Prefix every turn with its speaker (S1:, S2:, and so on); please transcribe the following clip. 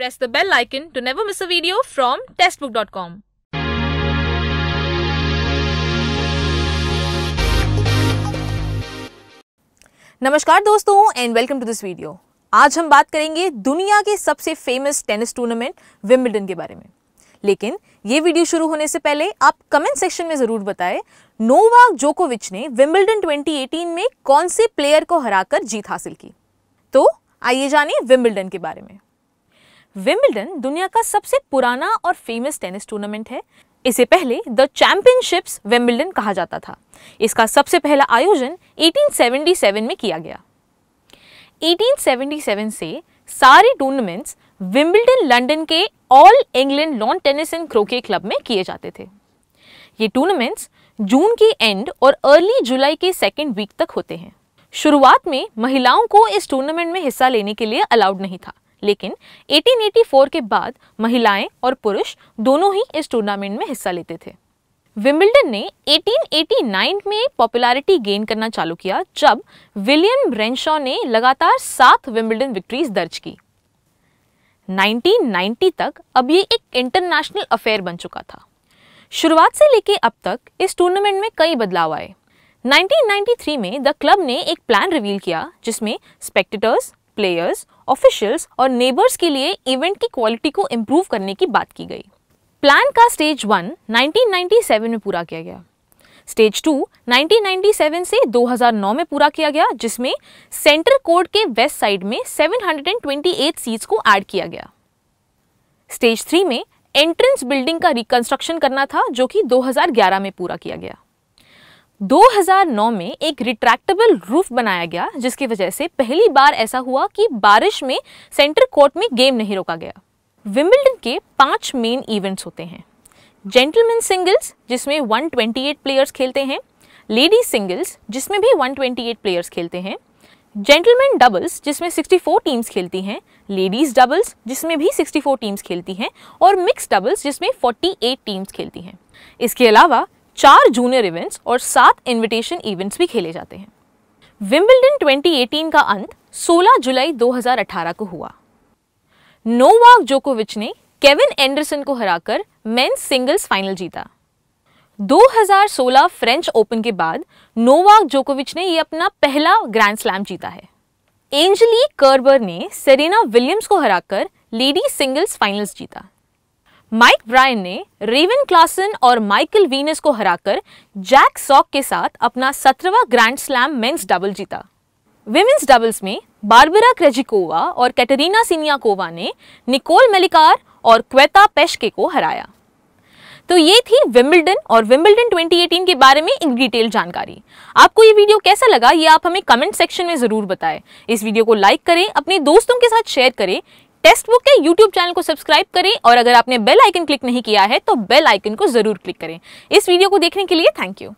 S1: Press the bell icon to never miss a video from testbook.com. नमस्कार दोस्तों and welcome to this video आज हम बात करेंगे दुनिया के सबसे फेमस टेनिस टूर्नामेंट विम्बलडन के बारे में लेकिन ये वीडियो शुरू होने से पहले आप कमेंट सेक्शन में ज़रूर बताएं नोवाक जोकोविच ने विम्बलडन 2018 में कौन से प्लेयर को हराकर जीत हासिल की तो आइए जानिए विम्बलडन के बारे में विम्बलडन दुनिया का सबसे पुराना और फेमस टेनिस टूर्नामेंट है इसे पहले द चैंपियनशिप्स विम्बलडन कहा जाता था इसका सबसे पहला आयोजन 1877 में किया गया 1877 से सारे टूर्नामेंट्स विम्बलडन लंदन के All England Lawn Tennis and Croquet Club में किए जाते थे ये टूर्नामेंट्स जून के एंड और अर्ली जुलाई के सेकेंड वीक तक होते हैं शुरुआत में महिलाओं को इस टूर्नामेंट में हिस्सा लेने के लिए अलाउड नहीं था लेकिन 1884 के बाद महिलाएं और पुरुष दोनों ही इस टूर्नामेंट में हिस्सा लेते थे विम्बल्डन ने 1889 में पॉपुलैरिटी गेन करना चालू किया जब विलियम ब्रेनशॉ ने लगातार सात विम्बल्डन विक्ट्रीज दर्ज की 1990 तक अब ये एक इंटरनेशनल अफेयर बन चुका था शुरुआत से लेके अब तक इस टूर्नामेंट में कई बदलाव आए 1993 में द क्लब ने एक प्लान रिवील किया जिसमें स्पेक्टेटर्स प्लेयर्स ऑफिशियल्स और नेबर्स के लिए इवेंट की क्वालिटी को इम्प्रूव करने की बात की गई प्लान का स्टेज वन 1997 में पूरा किया गया स्टेज टू 1997 से 2009 में पूरा किया गया जिसमें सेंटर कोर्ट के वेस्ट साइड में 728 सीट्स को ऐड किया गया स्टेज थ्री में एंट्रेंस बिल्डिंग का रिकंस्ट्रक्शन करना था जो कि 2011 में पूरा किया गया 2009 में एक रिट्रैक्टेबल रूफ बनाया गया जिसकी वजह से पहली बार ऐसा हुआ कि बारिश में सेंटर कोर्ट में गेम नहीं रोका गया विम्बल्टन के पांच मेन इवेंट्स होते हैं जेंटलमैन सिंगल्स जिसमें 128 प्लेयर्स खेलते हैं लेडी सिंगल्स जिसमें भी 128 प्लेयर्स खेलते हैं जेंटलमैन डबल्स जिसमें 64 टीम्स खेलती हैं लेडीज़ डबल्स जिसमें भी 64 टीम्स खेलती हैं और मिक्स डबल्स जिसमें 48 टीम्स खेलती हैं इसके अलावा चार जूनियर इवेंट्स और सात इनविटेशन इवेंट्स भी खेले जाते हैं विम्बलडन 2018 का अंत 16 जुलाई 2018 को हुआ नोवाक जोकोविच ने केविन एंडरसन को हराकर मेन्स सिंगल्स फाइनल जीता 2016 फ्रेंच ओपन के बाद नोवाक जोकोविच ने यह अपना पहला ग्रैंड स्लैम जीता है एंजली कर्बर ने सेरेना विलियम्स को हराकर लेडी सिंगल्स फाइनल्स जीता माइक ब्रायन ने रेवन क्लासन और माइकल वीनस को हराकर जैक सॉक के साथ अपना सत्रहवा ग्रैंड स्लैम मेंस डबल जीता विमेंस डबल्स में बारबरा क्रेजिकोवा और कैटरीना सिनियाकोवा ने निकोल मेलिकार और क्वेता पेशके को हराया तो ये थी विम्बलडन और विम्बलडन 2018 के बारे में इन डिटेल जानकारी आपको ये वीडियो कैसा लगा ये आप हमें कमेंट सेक्शन में ज़रूर बताएं इस वीडियो को लाइक करें अपने दोस्तों के साथ शेयर करें टेस्ट बुक के यूट्यूब चैनल को सब्सक्राइब करें और अगर आपने बेल आइकन क्लिक नहीं किया है तो बेल आइकन को जरूर क्लिक करें इस वीडियो को देखने के लिए थैंक यू